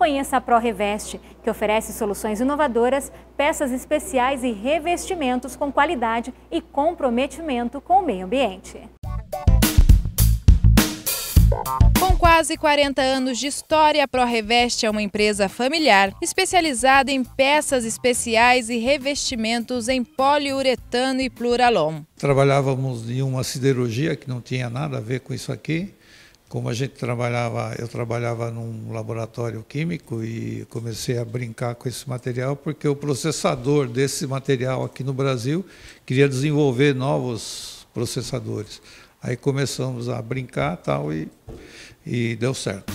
conheça a ProReveste, que oferece soluções inovadoras, peças especiais e revestimentos com qualidade e comprometimento com o meio ambiente. Com quase 40 anos de história, a ProRevest é uma empresa familiar especializada em peças especiais e revestimentos em poliuretano e pluralon. Trabalhávamos em uma siderurgia que não tinha nada a ver com isso aqui como a gente trabalhava, eu trabalhava num laboratório químico e comecei a brincar com esse material porque o processador desse material aqui no Brasil queria desenvolver novos processadores. Aí começamos a brincar tal e, e deu certo.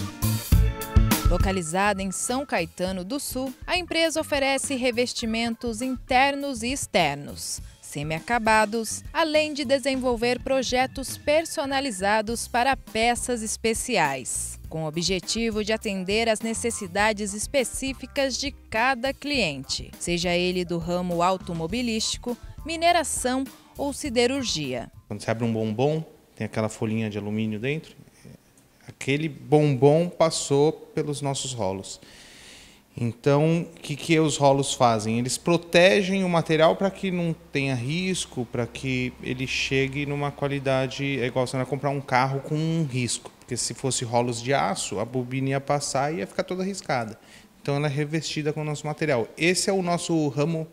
Localizada em São Caetano do Sul, a empresa oferece revestimentos internos e externos semi-acabados, além de desenvolver projetos personalizados para peças especiais, com o objetivo de atender às necessidades específicas de cada cliente, seja ele do ramo automobilístico, mineração ou siderurgia. Quando você abre um bombom, tem aquela folhinha de alumínio dentro, aquele bombom passou pelos nossos rolos. Então, o que, que os rolos fazem? Eles protegem o material para que não tenha risco, para que ele chegue numa qualidade. É igual você vai comprar um carro com um risco. Porque se fosse rolos de aço, a bobina ia passar e ia ficar toda riscada. Então, ela é revestida com o nosso material. Esse é o nosso ramo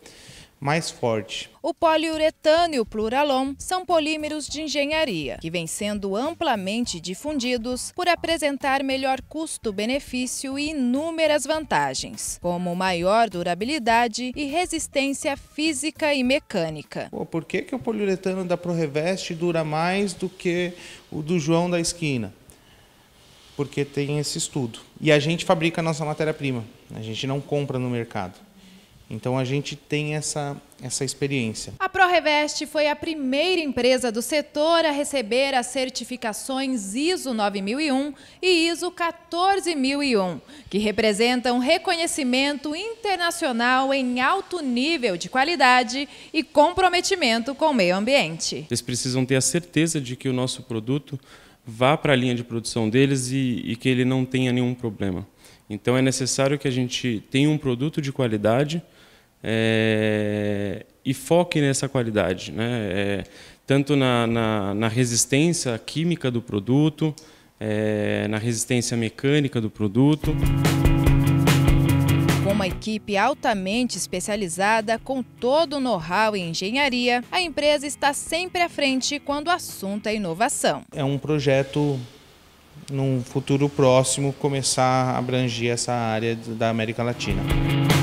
mais forte. O poliuretano e o pluralon são polímeros de engenharia, que vêm sendo amplamente difundidos por apresentar melhor custo-benefício e inúmeras vantagens, como maior durabilidade e resistência física e mecânica. Pô, por que, que o poliuretano da ProRevest dura mais do que o do João da esquina? Porque tem esse estudo. E a gente fabrica a nossa matéria-prima, a gente não compra no mercado. Então a gente tem essa, essa experiência. A ProRevest foi a primeira empresa do setor a receber as certificações ISO 9001 e ISO 14001, que representam reconhecimento internacional em alto nível de qualidade e comprometimento com o meio ambiente. Eles precisam ter a certeza de que o nosso produto vá para a linha de produção deles e, e que ele não tenha nenhum problema. Então é necessário que a gente tenha um produto de qualidade é, e foque nessa qualidade, né? É, tanto na, na, na, resistência química do produto, é, na resistência mecânica do produto uma equipe altamente especializada, com todo o know-how em engenharia, a empresa está sempre à frente quando o assunto é inovação. É um projeto num futuro próximo começar a abranger essa área da América Latina.